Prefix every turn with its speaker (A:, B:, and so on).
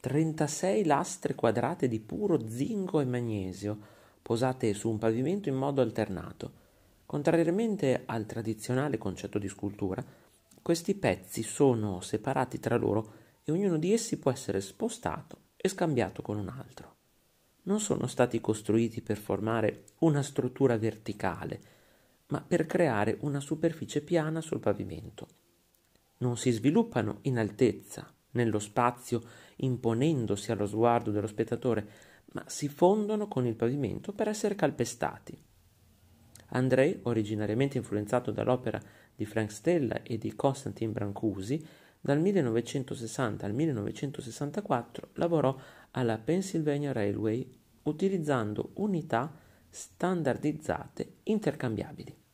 A: 36 lastre quadrate di puro zinco e magnesio, posate su un pavimento in modo alternato. Contrariamente al tradizionale concetto di scultura, questi pezzi sono separati tra loro e ognuno di essi può essere spostato e scambiato con un altro. Non sono stati costruiti per formare una struttura verticale, ma per creare una superficie piana sul pavimento. Non si sviluppano in altezza, nello spazio, imponendosi allo sguardo dello spettatore, ma si fondono con il pavimento per essere calpestati. André, originariamente influenzato dall'opera di Frank Stella e di Constantin Brancusi, dal 1960 al 1964 lavorò alla Pennsylvania Railway utilizzando unità standardizzate intercambiabili.